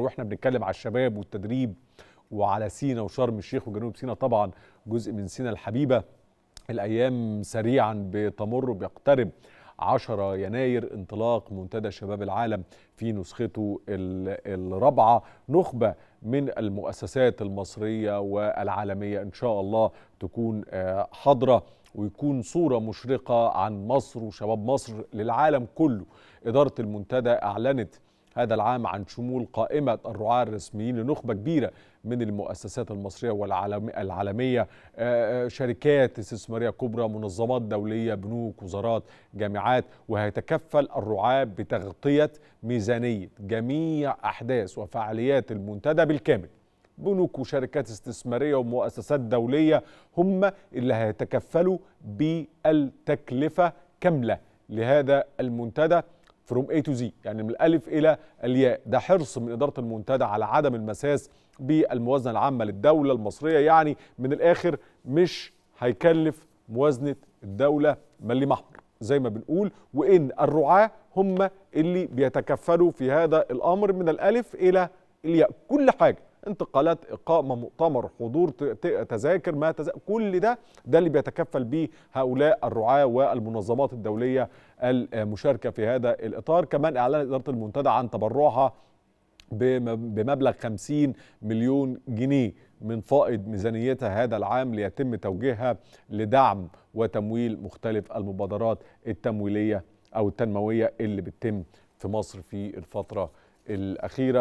واحنا بنتكلم على الشباب والتدريب وعلى سينا وشرم الشيخ وجنوب سينا طبعا جزء من سينا الحبيبه الايام سريعا بتمر بيقترب 10 يناير انطلاق منتدى شباب العالم في نسخته الرابعه نخبه من المؤسسات المصريه والعالميه ان شاء الله تكون آه، حاضره ويكون صورة مشرقة عن مصر وشباب مصر للعالم كله إدارة المنتدى أعلنت هذا العام عن شمول قائمة الرعاة الرسميين لنخبة كبيرة من المؤسسات المصرية والعالمية آه، آه، شركات استثمارية كبرى منظمات دولية بنوك وزارات جامعات وهيتكفل الرعاة بتغطية ميزانية جميع أحداث وفعاليات المنتدى بالكامل بنوك وشركات استثمارية ومؤسسات دولية هم اللي هيتكفلوا بالتكلفة كاملة لهذا المنتدى فروم اي تو زي يعني من الالف الى الياء ده حرص من اداره المنتدى على عدم المساس بالموازنه العامه للدوله المصريه يعني من الاخر مش هيكلف موازنه الدوله مليم احمر زي ما بنقول وان الرعاه هم اللي بيتكفلوا في هذا الامر من الالف الى الياء كل حاجه انتقالات إقامة مؤتمر حضور تذاكر ما تذاكر كل ده ده اللي بيتكفل به هؤلاء الرعاة والمنظمات الدولية المشاركة في هذا الإطار كمان أعلنت إدارة المنتدى عن تبرعها بمبلغ 50 مليون جنيه من فائض ميزانيتها هذا العام ليتم توجيهها لدعم وتمويل مختلف المبادرات التمويلية أو التنموية اللي بتتم في مصر في الفترة الأخيرة